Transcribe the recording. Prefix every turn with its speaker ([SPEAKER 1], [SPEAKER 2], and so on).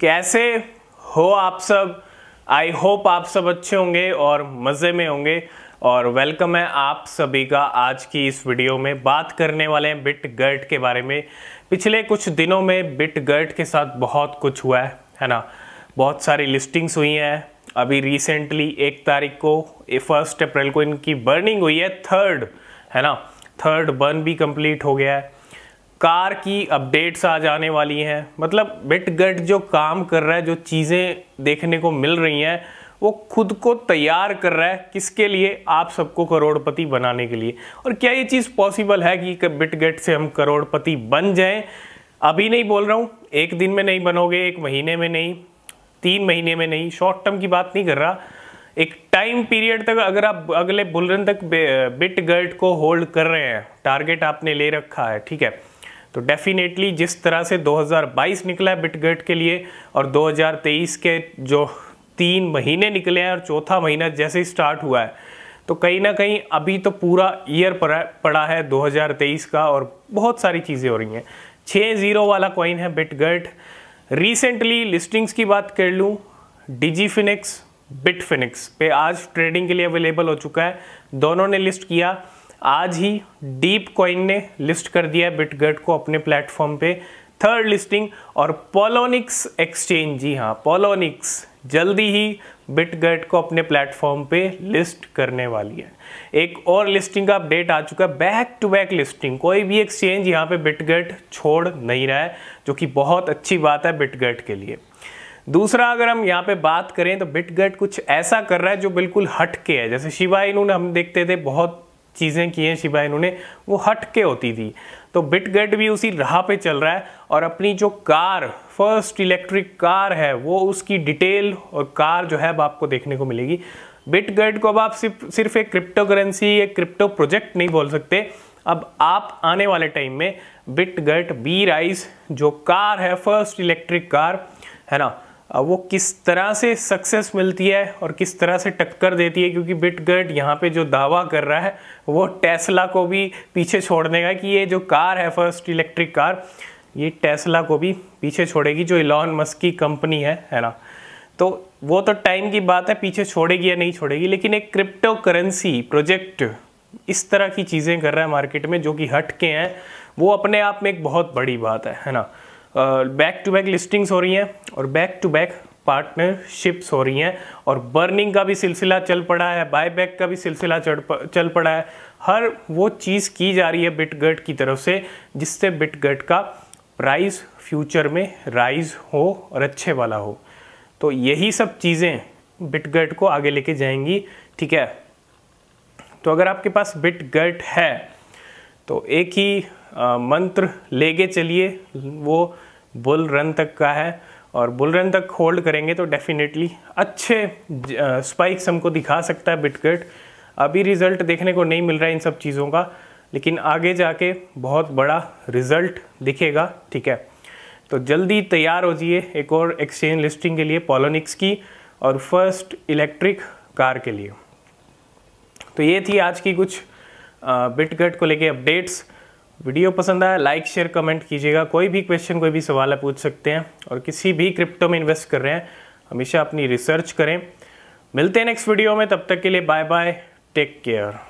[SPEAKER 1] कैसे हो आप सब आई होप आप सब अच्छे होंगे और मज़े में होंगे और वेलकम है आप सभी का आज की इस वीडियो में बात करने वाले हैं बिट गर्ट के बारे में पिछले कुछ दिनों में बिट गर्ट के साथ बहुत कुछ हुआ है है ना बहुत सारी लिस्टिंग्स हुई हैं अभी रिसेंटली एक तारीख को फर्स्ट अप्रैल को इनकी बर्निंग हुई है थर्ड है ना थर्ड बर्न भी कंप्लीट हो गया है कार की अपडेट्स आ जाने वाली हैं मतलब बिटगट जो काम कर रहा है जो चीज़ें देखने को मिल रही हैं वो खुद को तैयार कर रहा है किसके लिए आप सबको करोड़पति बनाने के लिए और क्या ये चीज़ पॉसिबल है कि गट से हम करोड़पति बन जाएं अभी नहीं बोल रहा हूँ एक दिन में नहीं बनोगे एक महीने में नहीं तीन महीने में नहीं शॉर्ट टर्म की बात नहीं कर रहा एक टाइम पीरियड तक अगर आप अगले बुलरन तक बिट गर्ट को होल्ड कर रहे हैं टारगेट आपने ले रखा है ठीक है तो डेफिनेटली जिस तरह से 2022 निकला है बिटगेट के लिए और 2023 के जो तीन महीने निकले हैं और चौथा महीना जैसे ही स्टार्ट हुआ है तो कहीं ना कहीं अभी तो पूरा ईयर पड़ा है 2023 का और बहुत सारी चीज़ें हो रही हैं छः ज़ीरो वाला कॉइन है बिटगर्ट रिसेंटली लिस्टिंग्स की बात कर लूँ डिजीफिनिक्स बिटफिनिक्स पे आज ट्रेडिंग के लिए अवेलेबल हो चुका है दोनों ने लिस्ट किया आज ही डीप कॉइन ने लिस्ट कर दिया बिटगट को अपने प्लेटफॉर्म पे थर्ड लिस्टिंग और पोलोनिक्स एक्सचेंज जी हाँ पोलोनिक्स जल्दी ही बिटगट को अपने प्लेटफॉर्म पे लिस्ट करने वाली है एक और लिस्टिंग का अपडेट आ चुका है बैक टू बैक लिस्टिंग कोई भी एक्सचेंज यहाँ पे बिटगट छोड़ नहीं रहा है जो कि बहुत अच्छी बात है बिटगट के लिए दूसरा अगर हम यहाँ पे बात करें तो बिटगट कुछ ऐसा कर रहा है जो बिल्कुल हट के है जैसे शिवा इन्होंने हम देखते थे बहुत चीज़ें की हैं शिवा इन्होंने वो हट के होती थी तो बिटगेट भी उसी राह पे चल रहा है और अपनी जो कार फर्स्ट इलेक्ट्रिक कार है वो उसकी डिटेल और कार जो है अब आपको देखने को मिलेगी बिटगेट को अब आप सिर्फ सिर्फ एक क्रिप्टो करेंसी एक क्रिप्टो प्रोजेक्ट नहीं बोल सकते अब आप आने वाले टाइम में बिटगेट बी राइस जो कार है फर्स्ट इलेक्ट्रिक कार है ना वो किस तरह से सक्सेस मिलती है और किस तरह से टक्कर देती है क्योंकि बिटगट यहाँ पे जो दावा कर रहा है वो टेस्ला को भी पीछे छोड़ने का कि ये जो कार है फर्स्ट इलेक्ट्रिक कार ये टेस्ला को भी पीछे छोड़ेगी जो इलॉन मस्क की कंपनी है है ना तो वो तो टाइम की बात है पीछे छोड़ेगी या नहीं छोड़ेगी लेकिन एक क्रिप्टो करेंसी प्रोजेक्ट इस तरह की चीज़ें कर रहा है मार्केट में जो कि हट के हैं वो अपने आप में एक बहुत बड़ी बात है है ना बैक टू बैक लिस्टिंग्स हो रही हैं और बैक टू बैक पार्टनरशिप्स हो रही हैं और बर्निंग का भी सिलसिला चल पड़ा है बाय बैक का भी सिलसिला चल पड़ा है हर वो चीज़ की जा रही है बिटगट की तरफ से जिससे बिटगट का प्राइस फ्यूचर में राइज हो और अच्छे वाला हो तो यही सब चीज़ें बिटगट को आगे लेके जाएंगी ठीक है तो अगर आपके पास बिटगट है तो एक ही मंत्र लेके चलिए वो बुल रन तक का है और बुल रन तक होल्ड करेंगे तो डेफिनेटली अच्छे स्पाइक्स हमको दिखा सकता है बिटकट अभी रिज़ल्ट देखने को नहीं मिल रहा है इन सब चीज़ों का लेकिन आगे जाके बहुत बड़ा रिज़ल्ट दिखेगा ठीक है तो जल्दी तैयार हो जाइए एक और एक्सचेंज लिस्टिंग के लिए पॉलोनिक्स की और फर्स्ट इलेक्ट्रिक कार के लिए तो ये थी आज की कुछ बिटगेट को लेके अपडेट्स वीडियो पसंद आया लाइक शेयर कमेंट कीजिएगा कोई भी क्वेश्चन कोई भी सवाल है पूछ सकते हैं और किसी भी क्रिप्टो में इन्वेस्ट कर रहे हैं हमेशा अपनी रिसर्च करें मिलते हैं नेक्स्ट वीडियो में तब तक के लिए बाय बाय टेक केयर